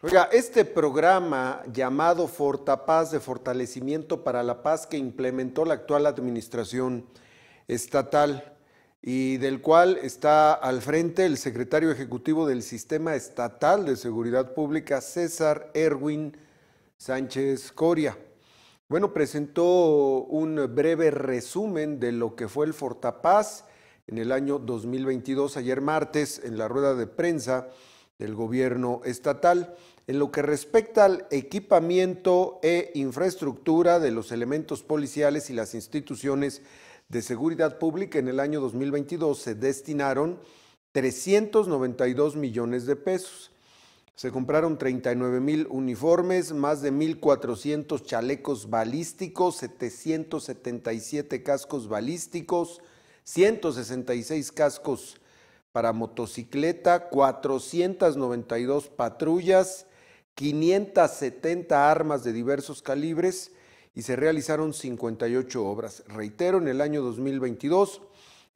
Oiga, este programa llamado Fortapaz de Fortalecimiento para la Paz que implementó la actual administración estatal y del cual está al frente el secretario ejecutivo del Sistema Estatal de Seguridad Pública, César Erwin Sánchez Coria. Bueno, presentó un breve resumen de lo que fue el Fortapaz en el año 2022, ayer martes, en la rueda de prensa del gobierno estatal. En lo que respecta al equipamiento e infraestructura de los elementos policiales y las instituciones de seguridad pública, en el año 2022 se destinaron 392 millones de pesos. Se compraron 39 mil uniformes, más de 1.400 chalecos balísticos, 777 cascos balísticos, 166 cascos para motocicleta, 492 patrullas, 570 armas de diversos calibres y se realizaron 58 obras. Reitero, en el año 2022,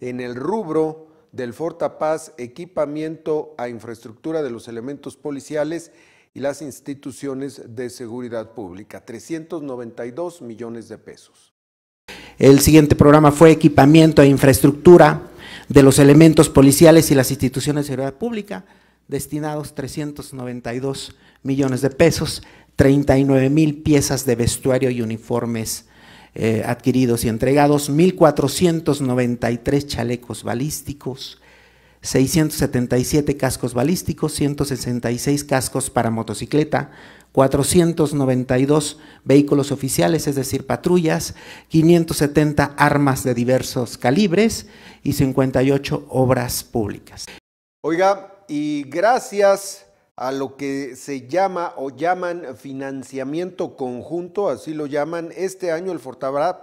en el rubro del Fortapaz, equipamiento a infraestructura de los elementos policiales y las instituciones de seguridad pública, 392 millones de pesos. El siguiente programa fue equipamiento a infraestructura de los elementos policiales y las instituciones de seguridad pública, destinados 392 millones de pesos, 39 mil piezas de vestuario y uniformes eh, adquiridos y entregados, 1.493 chalecos balísticos, 677 cascos balísticos, 166 cascos para motocicleta, 492 vehículos oficiales, es decir, patrullas, 570 armas de diversos calibres y 58 obras públicas. Oiga, y gracias a lo que se llama o llaman financiamiento conjunto, así lo llaman, este año el,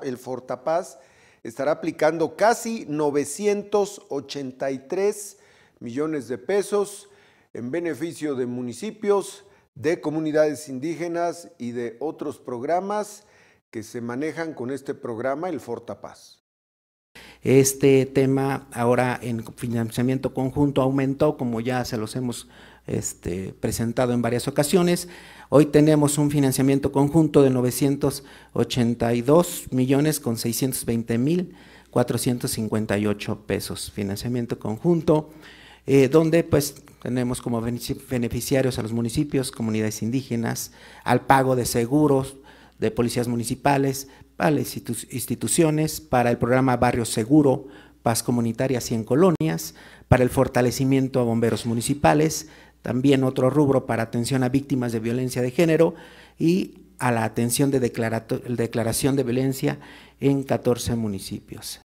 el Fortapaz estará aplicando casi 983 millones de pesos en beneficio de municipios, de comunidades indígenas y de otros programas que se manejan con este programa, el Fortapaz. Este tema ahora en financiamiento conjunto aumentó, como ya se los hemos este, presentado en varias ocasiones. Hoy tenemos un financiamiento conjunto de 982 millones con 620 mil 458 pesos, financiamiento conjunto, eh, donde pues tenemos como beneficiarios a los municipios, comunidades indígenas, al pago de seguros de policías municipales, para las instituciones, para el programa Barrio Seguro, Paz Comunitaria 100 Colonias, para el fortalecimiento a bomberos municipales, también otro rubro para atención a víctimas de violencia de género y a la atención de declaración de violencia en 14 municipios.